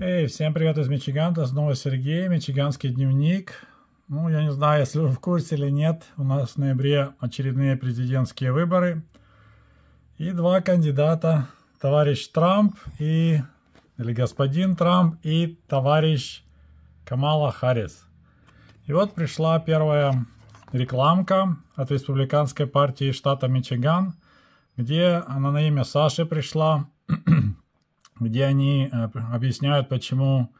Эй, всем привет из Мичигана, снова Сергей, Мичиганский дневник. Ну, я не знаю, если вы в курсе или нет, у нас в ноябре очередные президентские выборы. И два кандидата, товарищ Трамп и, или господин Трамп и товарищ Камала Харрис. И вот пришла первая рекламка от республиканской партии штата Мичиган, где она на имя Саши пришла – где они э, объясняют, почему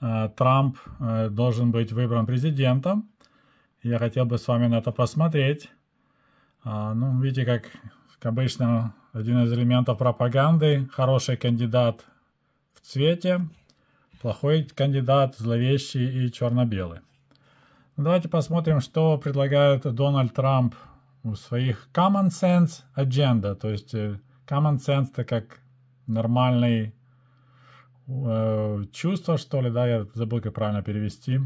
э, Трамп э, должен быть выбран президентом. Я хотел бы с вами на это посмотреть. А, ну, видите, как, как обычно, один из элементов пропаганды. Хороший кандидат в цвете, плохой кандидат зловещий и черно-белый. Давайте посмотрим, что предлагает Дональд Трамп у своих common sense agenda. То есть common sense это как нормальные э, чувство, что ли, да, я забыл, как правильно перевести.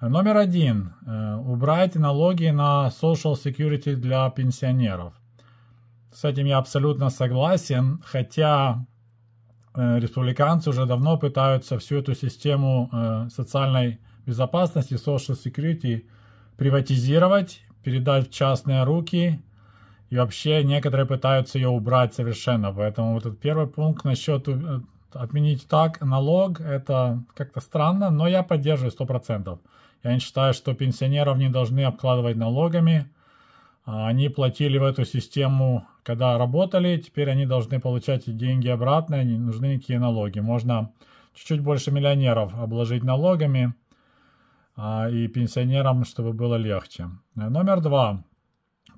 Номер один. Э, убрать налоги на Social Security для пенсионеров. С этим я абсолютно согласен, хотя э, республиканцы уже давно пытаются всю эту систему э, социальной безопасности, Social Security, приватизировать, передать в частные руки – и вообще некоторые пытаются ее убрать совершенно. Поэтому вот этот первый пункт насчет э, отменить так налог, это как-то странно, но я поддерживаю 100%. Я не считаю, что пенсионеров не должны обкладывать налогами. А, они платили в эту систему, когда работали, теперь они должны получать деньги обратно, не нужны никакие налоги. Можно чуть-чуть больше миллионеров обложить налогами а, и пенсионерам, чтобы было легче. Э, номер два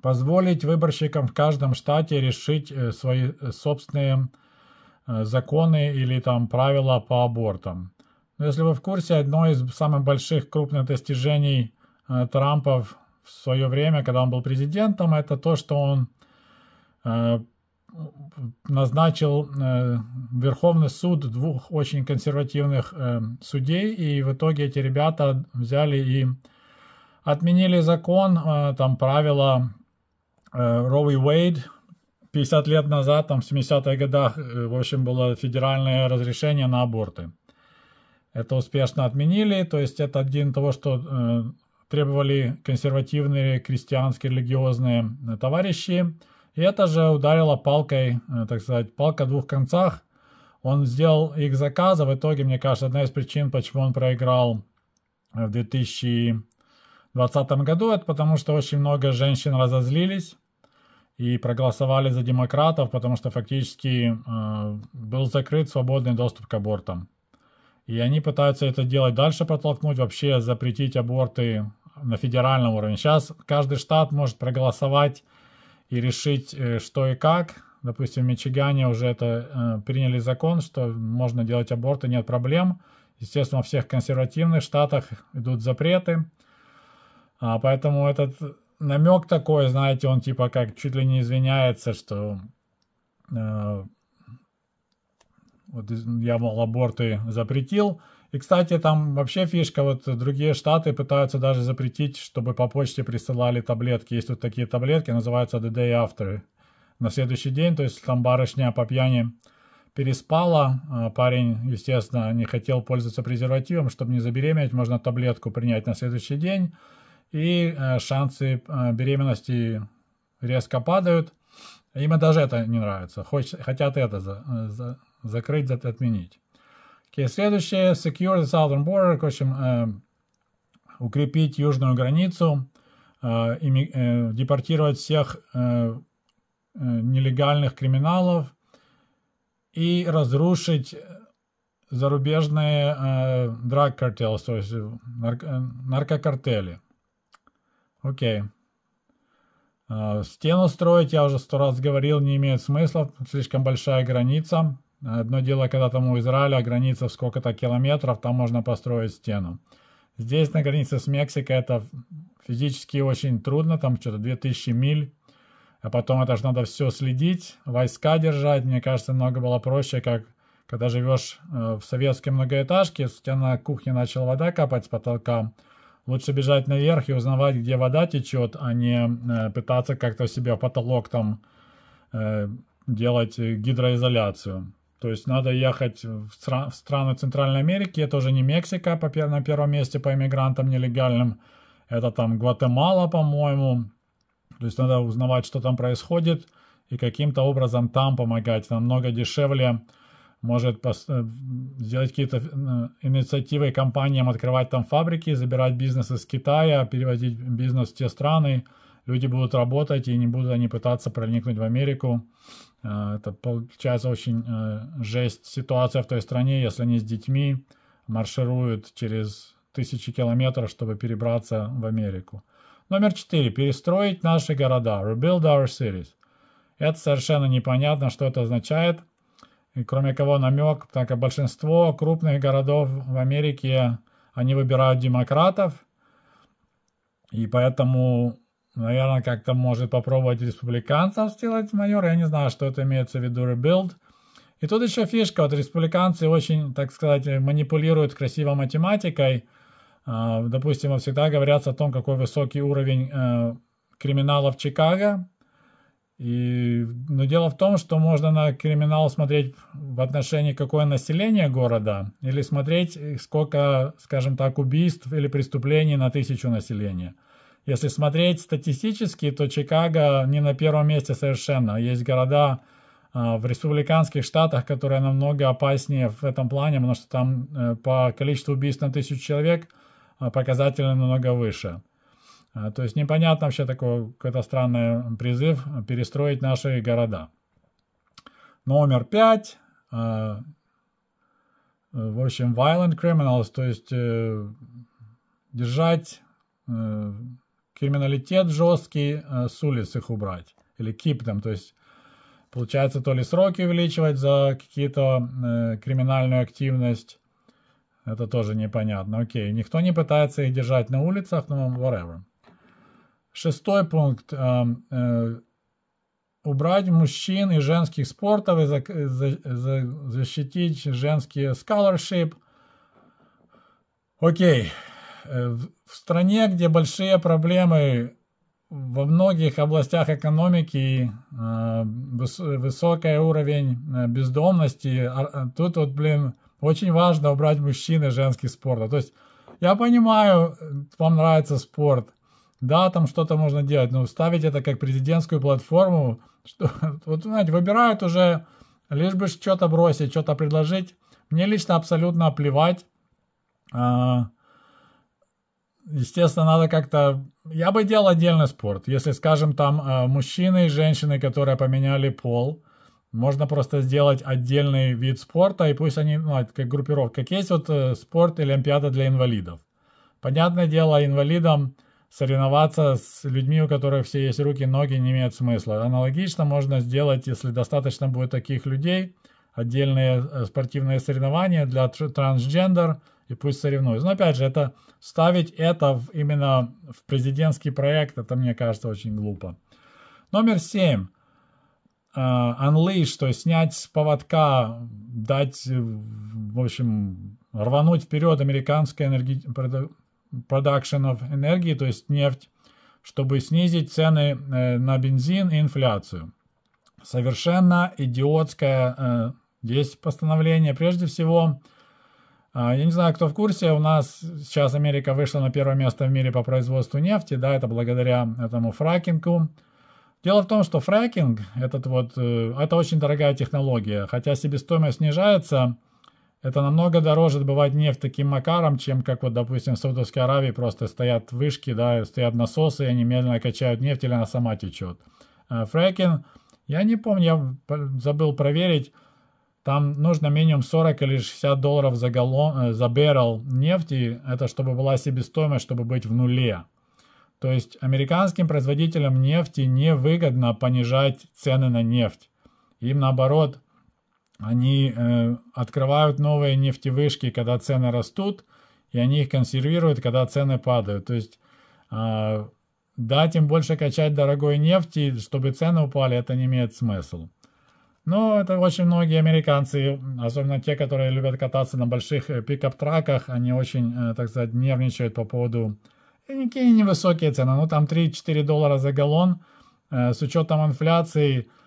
позволить выборщикам в каждом штате решить э, свои э, собственные э, законы или там правила по абортам. Но если вы в курсе, одно из самых больших крупных достижений Трампа в свое время, когда он был президентом, это то, что он назначил Верховный суд двух очень консервативных судей, и в итоге эти ребята взяли и отменили закон, там правила Э, Роуи Уэйд 50 лет назад, там в 70-х годах, э, в общем, было федеральное разрешение на аборты. Это успешно отменили, то есть это один того, что э, требовали консервативные крестьянские религиозные э, товарищи. И это же ударило палкой, э, так сказать, палка о двух концах. Он сделал их заказы. В итоге, мне кажется, одна из причин, почему он проиграл в 2000 2020 году. Это потому, что очень много женщин разозлились и проголосовали за демократов, потому что фактически э, был закрыт свободный доступ к абортам. И они пытаются это делать дальше, протолкнуть, вообще запретить аборты на федеральном уровне. Сейчас каждый штат может проголосовать и решить, э, что и как. Допустим, в Мичигане уже это э, приняли закон, что можно делать аборты, нет проблем. Естественно, во всех консервативных штатах идут запреты. А, поэтому этот намек такой, знаете, он типа как чуть ли не извиняется, что э, вот я, мол, аборты запретил. И, кстати, там вообще фишка, вот другие штаты пытаются даже запретить, чтобы по почте присылали таблетки. Есть вот такие таблетки, называются The Day After. На следующий день, то есть там барышня по пьяни переспала, а парень, естественно, не хотел пользоваться презервативом, чтобы не забеременеть, можно таблетку принять на следующий день и э, шансы э, беременности резко падают. Им даже это не нравится, хотят это за, э, за, закрыть, отменить. Okay, следующее, secure the southern border, в общем, укрепить южную границу, депортировать всех нелегальных криминалов и разрушить зарубежные драг-картелы, то есть наркокартели. Окей. А, стену строить, я уже сто раз говорил, не имеет смысла. Слишком большая граница. Одно дело, когда там у Израиля граница в сколько-то километров, там можно построить стену. Здесь на границе с Мексикой это физически очень трудно, там что-то 2000 миль. А потом это же надо все следить, войска держать. Мне кажется, много было проще, как когда живешь э, в советской многоэтажке, у тебя на кухне начала вода капать с потолка, Лучше бежать наверх и узнавать, где вода течет, а не э, пытаться как-то себе в потолок там э, делать гидроизоляцию. То есть надо ехать в, стра- в страны Центральной Америки, это уже не Мексика по пер- на первом месте по иммигрантам нелегальным, это там Гватемала, по-моему. То есть надо узнавать, что там происходит, и каким-то образом там помогать. Намного дешевле может э, сделать какие-то э, инициативы компаниям, открывать там фабрики, забирать бизнес из Китая, переводить бизнес в те страны. Люди будут работать и не будут они пытаться проникнуть в Америку. Э, это получается очень жесть ситуация в той стране, если они с детьми маршируют через тысячи километров, чтобы перебраться в Америку. Номер четыре. Перестроить наши города. Rebuild our cities. Это совершенно непонятно, что это означает – и кроме кого намек, так как большинство крупных городов в Америке, они выбирают демократов, и поэтому, наверное, как-то может попробовать республиканцев сделать майор, я не знаю, что это имеется в виду rebuild. И тут еще фишка, вот республиканцы очень, так сказать, манипулируют красиво математикой, а, Допустим, всегда говорят о том, какой высокий уровень э, криминала в Чикаго, и, но дело в том, что можно на криминал смотреть в отношении какое население города, или смотреть, э, сколько, скажем так, убийств или преступлений на тысячу населения. Если смотреть статистически, то Чикаго не на первом месте совершенно. Есть города а, в республиканских штатах, которые намного опаснее в этом плане, потому что там э, по количеству убийств на тысячу человек а, показатели намного выше. А, то есть непонятно вообще такой какой-то странный призыв перестроить наши города. Номер пять. А, э, в общем, violent criminals, то есть э, держать э, криминалитет жесткий, э, с улиц их убрать. Или keep them, то есть получается то ли сроки увеличивать за какие-то э, криминальную активность, это тоже непонятно. Окей, никто не пытается их держать на улицах, но ну, whatever. Шестой пункт. Э, убрать мужчин и женских спортов и за защитить женские scholarship. Окей. Э, в стране, где большие проблемы во многих областях экономики, э, высокий уровень бездомности, а, а тут вот, блин, очень важно убрать мужчин и женских спорта. То есть я понимаю, вам нравится спорт, да, там что-то можно делать, но ставить это как президентскую платформу, что, вот, знаете, выбирают уже, лишь бы что-то бросить, что-то предложить. Мне лично абсолютно плевать. А, естественно, надо как-то... Я бы делал отдельный спорт. Если, скажем, там а, мужчины и женщины, которые поменяли пол, можно просто сделать отдельный вид спорта, и пусть они, ну, как группировка. Как есть вот э, спорт и Олимпиада для инвалидов. Понятное дело, инвалидам соревноваться с людьми, у которых все есть руки, ноги, не имеет смысла. Аналогично можно сделать, если достаточно будет таких людей, отдельные э, спортивные соревнования для трансгендер, и пусть соревнуются. Но опять же, это ставить это в, именно в президентский проект, это мне кажется очень глупо. Номер семь. Uh, unleash, то есть снять с поводка, дать, э, в общем, рвануть вперед американское энергетическое production of energy, то есть нефть, чтобы снизить цены э, на бензин и инфляцию. Совершенно идиотское здесь э, постановление. Прежде всего, э, я не знаю, кто в курсе, у нас сейчас Америка вышла на первое место в мире по производству нефти, да, это благодаря этому фракингу. Дело в том, что фракинг, этот вот, это очень дорогая технология, хотя себестоимость снижается, это намного дороже добывать нефть таким макаром, чем как вот, допустим, в Саудовской Аравии просто стоят вышки, да, стоят насосы, и они медленно качают нефть, или она сама течет. А, Фрекинг, я не помню, я забыл проверить, там нужно минимум 40 или 60 долларов за, галлон, э, за баррел нефти, это чтобы была себестоимость, чтобы быть в нуле. То есть американским производителям нефти невыгодно понижать цены на нефть. Им наоборот – они э, открывают новые нефтевышки, когда цены растут, и они их консервируют, когда цены падают. То есть, э, дать им больше качать дорогой нефти, чтобы цены упали, это не имеет смысла. Но это очень многие американцы, особенно те, которые любят кататься на больших э, пикап-траках, они очень, э, так сказать, нервничают по поводу... И «Э, никакие невысокие цены, ну там 3-4 доллара за галлон, с учетом инфляции –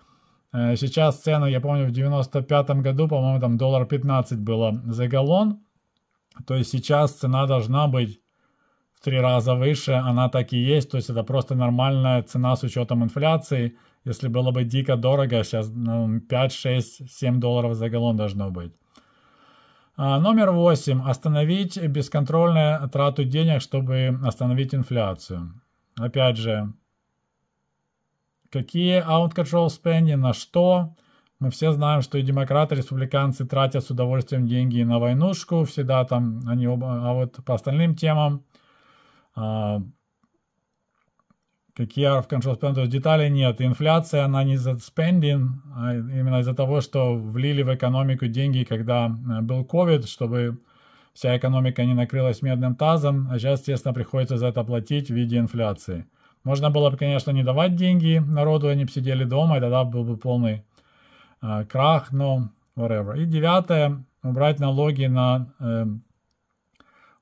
Э, сейчас цену, я помню, в 95 году, по-моему, там доллар 15 было за галлон. То есть сейчас цена должна быть в три раза выше, она так и есть. То есть это просто нормальная цена с учетом инфляции. Если было бы дико дорого, сейчас 5, 6, 7 долларов за галлон должно быть. А, номер 8. Остановить бесконтрольную трату денег, чтобы остановить инфляцию. Опять же, Какие out control spending, на что? Мы все знаем, что и демократы, и республиканцы тратят с удовольствием деньги на войнушку, всегда там они оба, а вот по остальным темам а, какие out control spending, то есть деталей нет. Инфляция, она не за spending, а именно из-за того, что влили в экономику деньги, когда э, был COVID, чтобы вся экономика не накрылась медным тазом, а сейчас, естественно, приходится за это платить в виде инфляции. Можно было бы, конечно, не давать деньги народу, они бы сидели дома, и тогда был бы полный э, крах, но whatever. И девятое, убрать налоги на... Э,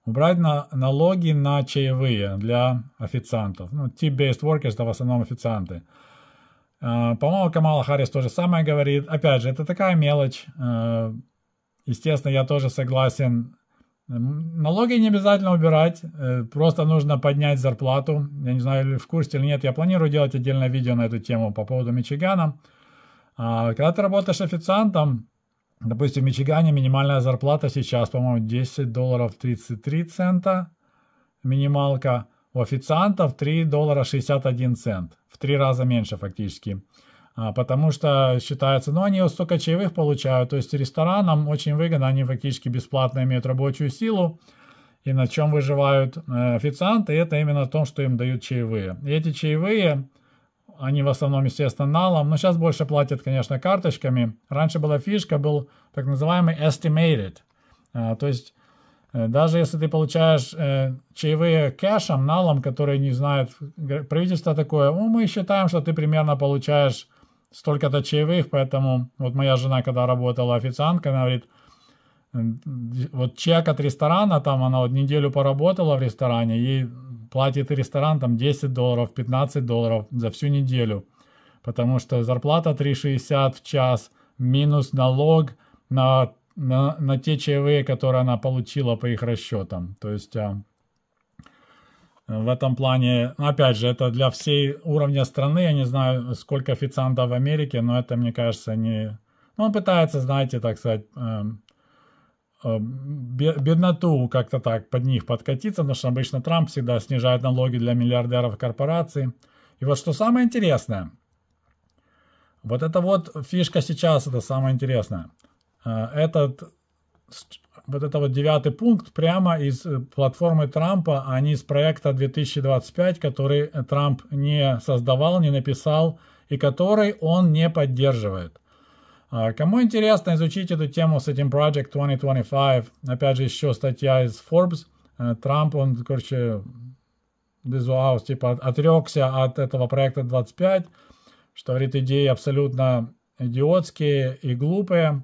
убрать на, налоги на чаевые для официантов. Ну, tip-based workers, это в основном официанты. Э, по-моему, Камала Харрис тоже самое говорит. Опять же, это такая мелочь. Э, естественно, я тоже согласен Налоги не обязательно убирать, э, просто нужно поднять зарплату. Я не знаю, в курсе или нет, я планирую делать отдельное видео на эту тему по поводу Мичигана. А, когда ты работаешь официантом, допустим, в Мичигане минимальная зарплата сейчас, по-моему, 10 долларов 33 цента, минималка. У официантов 3 доллара 61 цент, в три раза меньше фактически. А, потому что считается, ну, они столько чаевых получают, то есть ресторанам очень выгодно, они фактически бесплатно имеют рабочую силу, и на чем выживают э, официанты, это именно то, что им дают чаевые. И эти чаевые, они в основном, естественно, налом, но сейчас больше платят, конечно, карточками. Раньше была фишка, был так называемый estimated, а, то есть э, даже если ты получаешь э, чаевые кэшем, налом, который не знает правительство такое, ну, мы считаем, что ты примерно получаешь столько-то чаевых, поэтому вот моя жена, когда работала официанткой, она говорит, вот чек от ресторана, там она вот неделю поработала в ресторане, ей платит ресторан там 10 долларов, 15 долларов за всю неделю, потому что зарплата 3,60 в час минус налог на, на, на те чаевые, которые она получила по их расчетам. То есть а, в этом плане, ну, опять же, это для всей уровня страны, я не знаю, сколько официантов в Америке, но это, мне кажется, не... Ну, он пытается, знаете, так сказать, эм, э, бедноту как-то так под них подкатиться, потому что обычно Трамп всегда снижает налоги для миллиардеров корпораций. И вот что самое интересное, вот это вот фишка сейчас, это самое интересное. Э, этот вот это вот девятый пункт прямо из э, платформы Трампа, а не из проекта 2025, который э, Трамп не создавал, не написал и который он не поддерживает. А, кому интересно изучить эту тему с этим Project 2025, опять же, еще статья из Forbes, э, Трамп, он, короче, Безуаус, типа, отрекся от этого проекта 25, что, говорит, идеи абсолютно идиотские и глупые,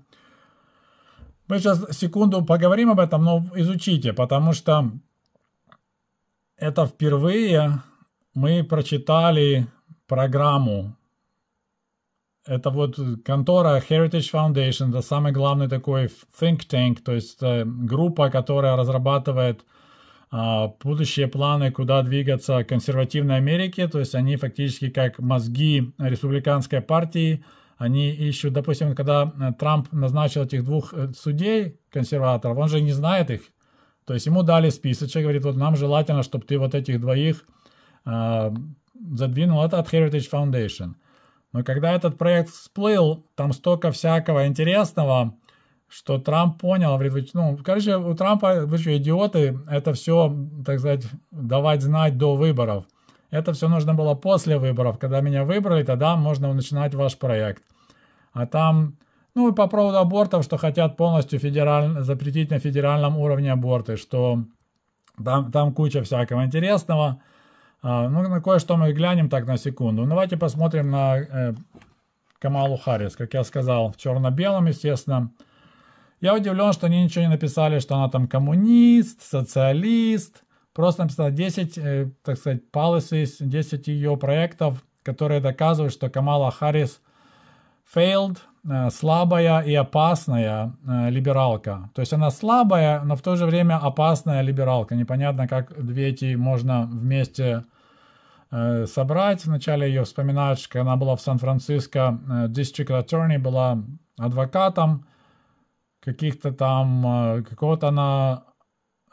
мы сейчас секунду поговорим об этом, но изучите, потому что это впервые мы прочитали программу. Это вот контора Heritage Foundation, это самый главный такой think tank, то есть э, группа, которая разрабатывает а, будущие планы, куда двигаться консервативной Америке. То есть они фактически как мозги республиканской партии, они ищут, допустим, когда э, Трамп назначил этих двух э, судей, консерваторов, он же не знает их. То есть ему дали списочек, говорит, вот нам желательно, чтобы ты вот этих двоих э, задвинул, это от Heritage Foundation. Но когда этот проект всплыл, там столько всякого интересного, что Трамп понял, говорит, ну, короче, у Трампа, вы что, идиоты, это все, так сказать, давать знать до выборов – это все нужно было после выборов. Когда меня выбрали, тогда можно начинать ваш проект. А там, ну и по поводу абортов, что хотят полностью федераль... запретить на федеральном уровне аборты, что там, там куча всякого интересного. А, ну, на кое-что мы глянем так на секунду. Ну, давайте посмотрим на э, Камалу Харрис, как я сказал, в черно-белом, естественно. Я удивлен, что они ничего не написали, что она там коммунист, социалист, Просто написано 10, э, так сказать, policies, 10 ее проектов, которые доказывают, что Камала Харрис failed, э, слабая и опасная э, либералка. То есть она слабая, но в то же время опасная либералка. Непонятно, как две эти можно вместе собрать. Вначале ее вспоминают, что она была в Сан-Франциско, district attorney, была адвокатом каких-то там, какого-то она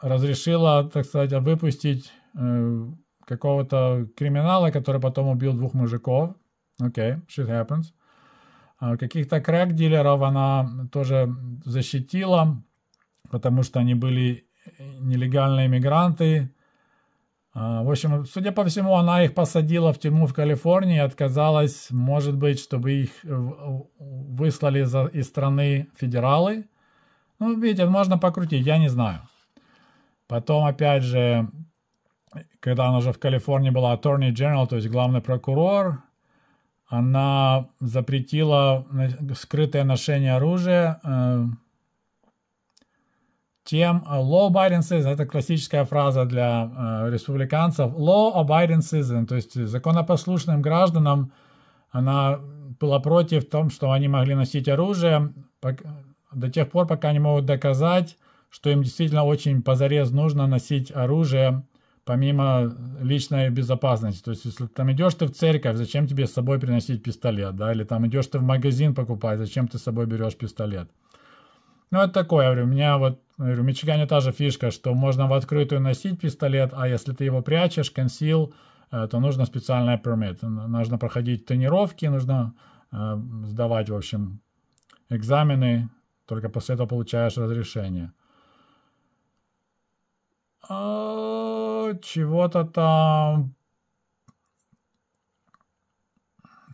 разрешила, так сказать, выпустить э, какого-то криминала, который потом убил двух мужиков. Окей, okay, shit happens. Э, каких-то крэк-дилеров она тоже защитила, потому что они были нелегальные иммигранты. А, в общем, судя по всему, она их посадила в тюрьму в Калифорнии и отказалась, может быть, чтобы их выслали из страны федералы. Ну, видите, можно покрутить, я не знаю. Потом, опять же, когда она уже в Калифорнии была Attorney General, то есть главный прокурор, она запретила скрытое ношение оружия э, тем э, law-abiding citizen, это классическая фраза для э, республиканцев, law-abiding citizen, то есть законопослушным гражданам она была против том, что они могли носить оружие до тех пор, пока они могут доказать, что им действительно очень позарез нужно носить оружие, помимо личной безопасности. То есть, если там идешь ты в церковь, зачем тебе с собой приносить пистолет, да? Или там идешь ты в магазин покупать, зачем ты с собой берешь пистолет? Ну, это такое, я говорю, у меня вот, я говорю, в Мичигане та же фишка, что можно в открытую носить пистолет, а если ты его прячешь, консил, э, то нужно специальное пермит. Нужно проходить тренировки, нужно э, сдавать, в общем, экзамены, только после этого получаешь разрешение. А, чего-то там.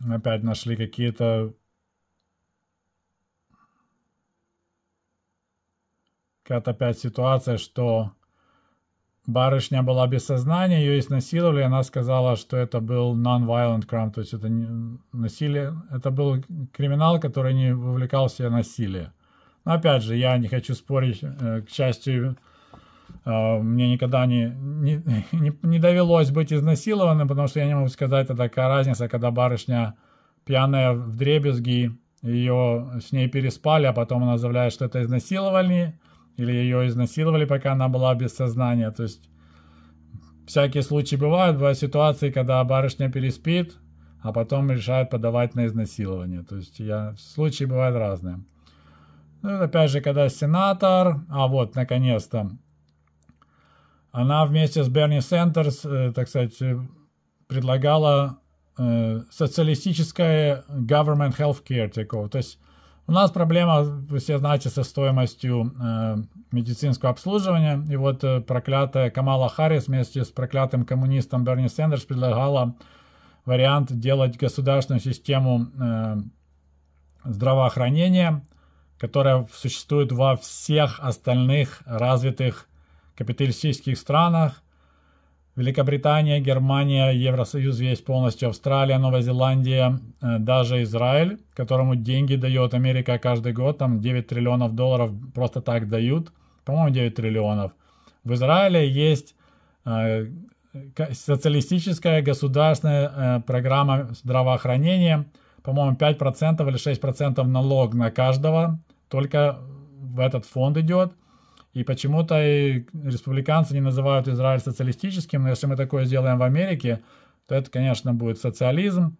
Опять нашли какие-то... Какая-то опять ситуация, что барышня была без сознания, ее изнасиловали, она сказала, что это был non-violent crime, то есть это не насилие, это был криминал, который не вовлекал в себя насилие. Но опять же, я не хочу спорить, э, к счастью, а, мне никогда не, не, не, не довелось быть изнасилованным, потому что я не могу сказать, это такая разница, когда барышня пьяная в дребезги, ее с ней переспали, а потом она заявляет, что это изнасиловали, или ее изнасиловали, пока она была без сознания. То есть всякие случаи бывают, бывают ситуации, когда барышня переспит, а потом решают подавать на изнасилование. То есть я, случаи бывают разные. Ну, опять же, когда сенатор, а вот, наконец-то, она вместе с Берни Сендерс, э, так сказать, э, предлагала э, социалистическое government healthcare такого. То есть у нас проблема, вы все знаете, со стоимостью медицинского обслуживания. И вот проклятая Камала Харрис вместе с проклятым коммунистом Берни Сендерс предлагала вариант делать государственную систему здравоохранения, которая существует во всех остальных развитых капиталистических странах, Великобритания, Германия, Евросоюз весь полностью, Австралия, Новая Зеландия, э, даже Израиль, которому деньги дает Америка каждый год, там 9 триллионов долларов просто так дают, по-моему, 9 триллионов. В Израиле есть э, социалистическая государственная э, программа здравоохранения, по-моему, 5% или 6% налог на каждого, только в этот фонд идет – и почему-то и республиканцы не называют Израиль социалистическим, но если мы такое сделаем в Америке, то это, конечно, будет социализм.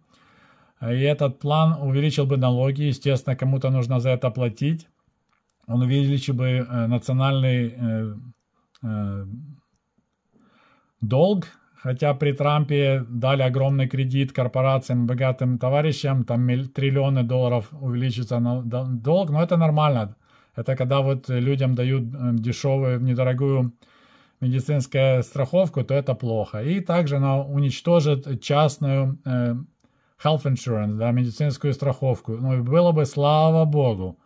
И этот план увеличил бы налоги, естественно, кому-то нужно за это платить. Он увеличил бы э, национальный э, э, долг, хотя при Трампе дали огромный кредит корпорациям, богатым товарищам, там триллионы долларов увеличится долг, но это нормально. Это когда вот людям дают э, дешевую, недорогую медицинскую страховку, то это плохо. И также она уничтожит частную э, health insurance, да, медицинскую страховку. Ну и было бы, слава богу.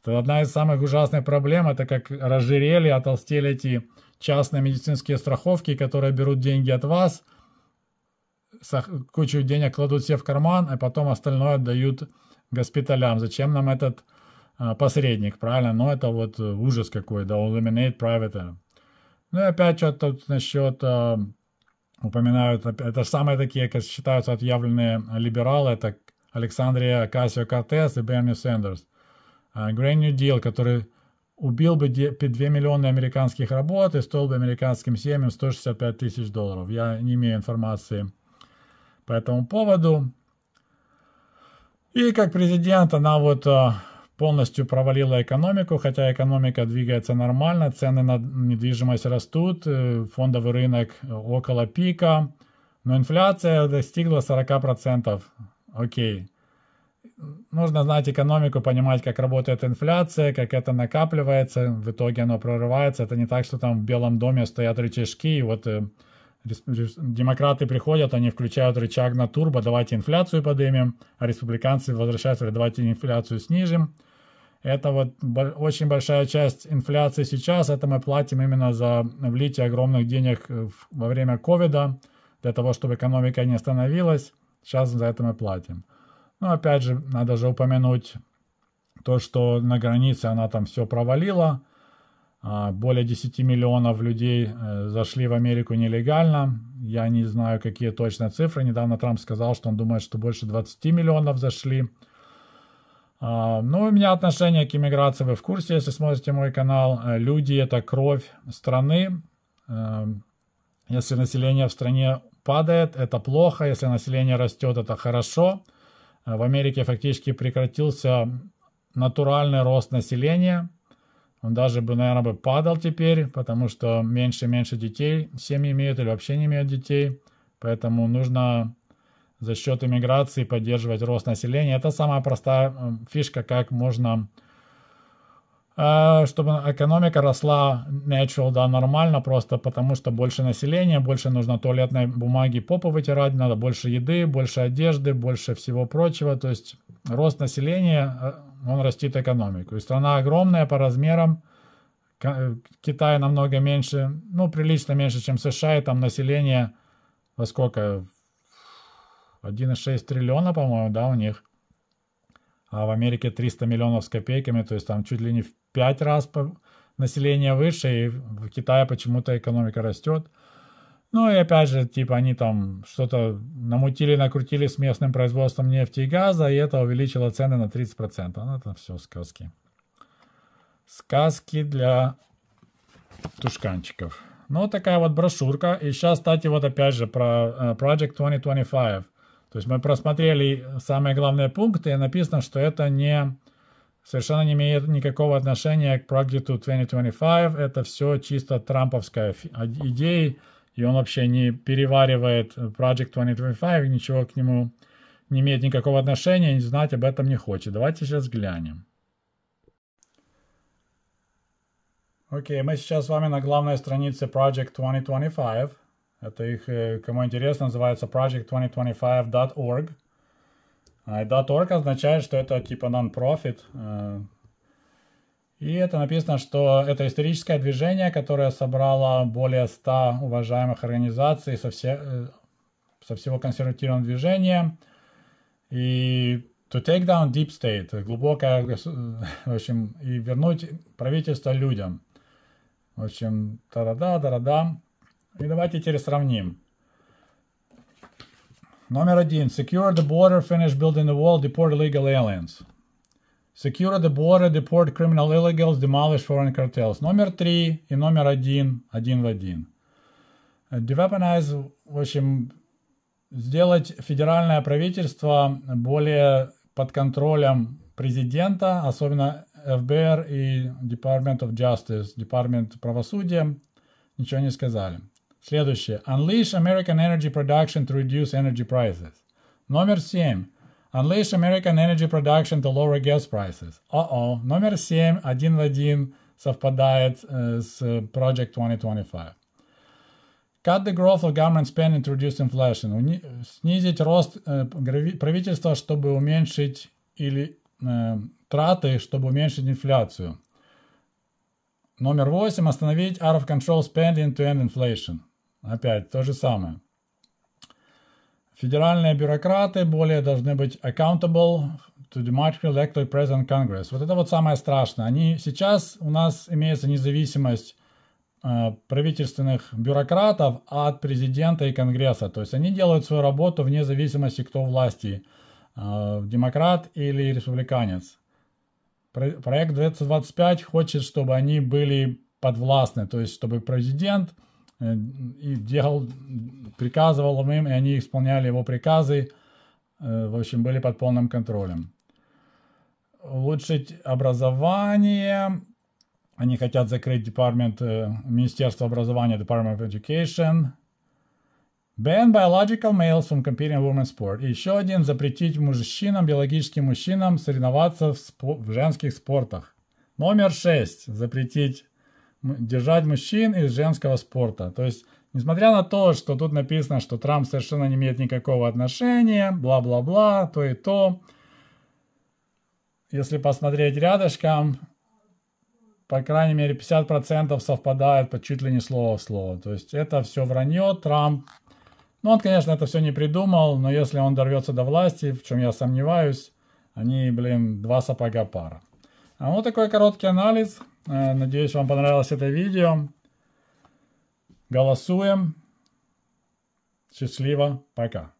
Это одна из самых ужасных проблем, это как разжирели, отолстели эти частные медицинские страховки, которые берут деньги от вас, кучу денег кладут себе в карман, а потом остальное отдают госпиталям. Зачем нам этот а, посредник, правильно? Но это вот э, ужас какой, да, eliminate private. Ну и опять что-то тут насчет э, а, упоминают, это самые такие, как считаются отъявленные либералы, это Александрия Касио-Кортес и Берни Сендерс. А, Green New Deal, который убил бы 2 миллиона американских работ и стоил бы американским семьям 165 тысяч долларов. Я не имею информации по этому поводу. И как президент она вот полностью провалила экономику, хотя экономика двигается нормально, цены на недвижимость растут, э, фондовый рынок около пика, но инфляция достигла 40%. Окей. Нужно знать экономику, понимать, как работает инфляция, как это накапливается, в итоге оно прорывается. Это не так, что там в Белом доме стоят рычажки, и вот э, демократы приходят, они включают рычаг на турбо, давайте инфляцию поднимем, а республиканцы возвращаются, давайте инфляцию снижим. Это вот очень большая часть инфляции сейчас, это мы платим именно за влитие огромных денег э, во время ковида, для того, чтобы экономика не остановилась. Сейчас за это мы платим. Но опять же, надо же упомянуть то, что на границе она там все провалила. А, более 10 миллионов людей э, зашли в Америку нелегально. Я не знаю, какие точно цифры. Недавно Трамп сказал, что он думает, что больше 20 миллионов зашли. А, ну, у меня отношение к иммиграции, вы в курсе, если смотрите мой канал. Э, люди – это кровь страны. Э, если население в стране падает, это плохо. Если население растет, это хорошо. Э, в Америке фактически прекратился натуральный рост населения. Он даже бы, наверное, бы падал теперь, потому что меньше и меньше детей семьи имеют или вообще не имеют детей. Поэтому нужно за счет иммиграции поддерживать рост населения. Это самая простая фишка, как можно, а, чтобы экономика росла natural, да, нормально, просто потому что больше населения, больше нужно туалетной бумаги попы вытирать, надо больше еды, больше одежды, больше всего прочего. То есть рост населения, э, он растит экономику. И страна огромная по размерам, э, Китай намного меньше, ну, прилично меньше, чем США, и там население во сколько, 1,6 триллиона, по-моему, да, у них. А в Америке 300 миллионов с копейками, то есть там чуть ли не в 5 раз население выше, и в Китае почему-то экономика растет. Ну и опять же, типа они там что-то намутили, накрутили с местным производством нефти и газа, и это увеличило цены на 30%. Ну это все сказки. Сказки для тушканчиков. Ну, такая вот брошюрка. И сейчас, кстати, вот опять же про э, Project 2025. То есть мы просмотрели самые главные пункты, и написано, что это не совершенно не имеет никакого отношения к Practice 2025. Это все чисто трамповская а, идея, и он вообще не переваривает Project 2025, ничего к нему не имеет никакого отношения, и знать об этом не хочет. Давайте сейчас глянем. Окей, okay, мы сейчас с вами на главной странице Project 2025. Это их, э, кому интересно, называется project2025.org. А, .org означает, что это типа non-profit. Э. И это написано, что это историческое движение, которое собрало более 100 уважаемых организаций со, все, э, со всего консервативного движения. И to take down deep state, глубокое, в общем, и вернуть правительство людям. В общем, тарада, дарада. -да. И давайте теперь сравним. Номер один. Secure the border, finish building the wall, deport illegal aliens. Secure the border, deport criminal illegals, demolish foreign cartels. Номер три и номер один, один в один. Э, Deweaponize, в общем, сделать федеральное правительство более под контролем президента, особенно ФБР и Department of Justice, Department правосудия, ничего не сказали. Следующее. Unleash American Energy Production to reduce energy prices. Номер семь: Unleash American Energy Production to lower gas prices. О-о. Номер семь один в один совпадает э, с Project 2025. Cut the growth of government spending to reduce inflation. Уни- снизить рост э, правительства, чтобы уменьшить или э, траты, чтобы уменьшить инфляцию. Номер восемь: Остановить out of control spending to end inflation. Опять то же самое. Федеральные бюрократы более должны быть accountable to democratically elected president Congress. Вот это вот самое страшное. Они сейчас у нас имеется независимость э, правительственных бюрократов от президента и Конгресса. То есть они делают свою работу вне зависимости, кто власти, э, демократ или республиканец. Про, проект 225 хочет, чтобы они были подвластны, то есть чтобы президент Э, и делал, приказывал им, и они исполняли его приказы, э, в общем, были под полным контролем. Улучшить образование. Они хотят закрыть департамент э, Министерство образования, Department of Education. Ban biological males from competing in women's sport. И еще один запретить мужчинам, биологическим мужчинам соревноваться в, спо- в женских спортах. Номер шесть. Запретить держать мужчин из женского спорта. То есть, несмотря на то, что тут написано, что Трамп совершенно не имеет никакого отношения, бла-бла-бла, то и то, если посмотреть рядышком, по крайней мере, 50% совпадает по чуть ли не слово в слово. То есть это все вранье, Трамп. Ну, он, конечно, это все не придумал, но если он дорвется до власти, в чем я сомневаюсь, они, блин, два сапога пара. А вот такой короткий анализ. Э, надеюсь, вам понравилось это видео. Голосуем. Счастливо. Пока.